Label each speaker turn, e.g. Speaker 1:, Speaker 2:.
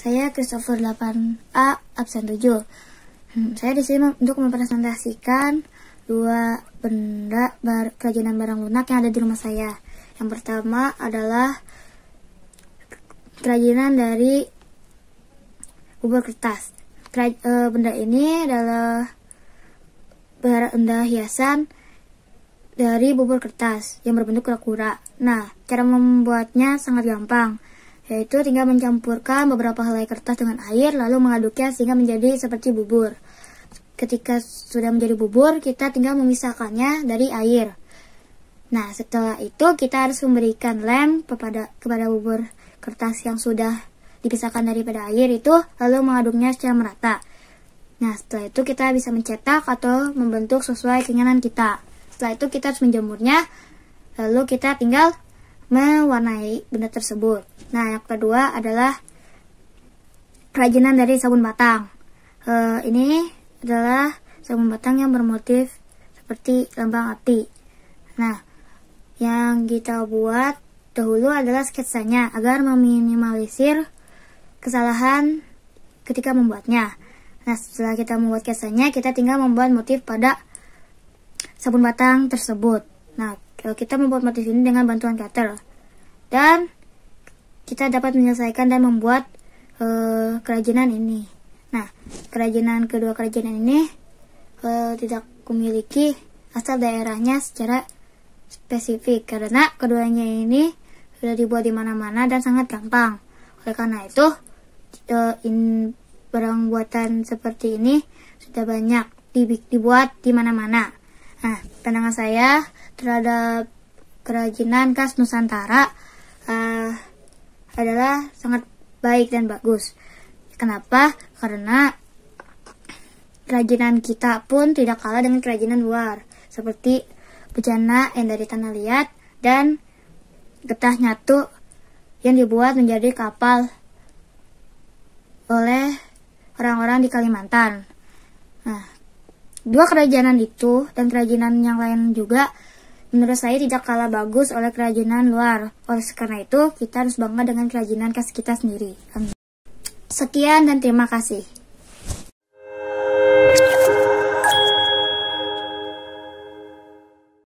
Speaker 1: Saya Christopher 8A absen 7. Hmm, saya di sini untuk mempresentasikan dua benda bar kerajinan barang lunak yang ada di rumah saya. Yang pertama adalah kerajinan dari bubur kertas. Keraj e, benda ini adalah benda hiasan dari bubur kertas yang berbentuk kura-kura. Nah, cara membuatnya sangat gampang yaitu tinggal mencampurkan beberapa helai kertas dengan air lalu mengaduknya sehingga menjadi seperti bubur. Ketika sudah menjadi bubur, kita tinggal memisahkannya dari air. Nah, setelah itu kita harus memberikan lem kepada kepada bubur kertas yang sudah dipisahkan daripada air itu lalu mengaduknya secara merata. Nah, setelah itu kita bisa mencetak atau membentuk sesuai keinginan kita. Setelah itu kita harus menjemurnya, lalu kita tinggal mewarnai benda tersebut. Nah, yang kedua adalah kerajinan dari sabun batang. Uh, ini adalah sabun batang yang bermotif seperti lambang api. Nah, yang kita buat dahulu adalah sketsanya agar meminimalisir kesalahan ketika membuatnya. Nah, setelah kita membuat sketsanya, kita tinggal membuat motif pada sabun batang tersebut. Nah, kalau kita membuat motif ini dengan bantuan cutter, Dan kita dapat menyelesaikan dan membuat uh, kerajinan ini. Nah, kerajinan kedua kerajinan ini uh, tidak memiliki asal daerahnya secara spesifik karena keduanya ini sudah dibuat di mana-mana dan sangat gampang. Oleh karena itu, uh, in, barang buatan seperti ini sudah banyak dibuat di mana-mana. Nah, pandangan saya terhadap kerajinan khas Nusantara uh, adalah sangat baik dan bagus. Kenapa? Karena kerajinan kita pun tidak kalah dengan kerajinan luar, seperti bejana yang dari tanah liat dan getah nyatu yang dibuat menjadi kapal oleh orang-orang di Kalimantan. Nah, Dua kerajinan itu dan kerajinan yang lain juga menurut saya tidak kalah bagus oleh kerajinan luar. Oleh karena itu, kita harus bangga dengan kerajinan khas kita sendiri. Sekian dan terima kasih.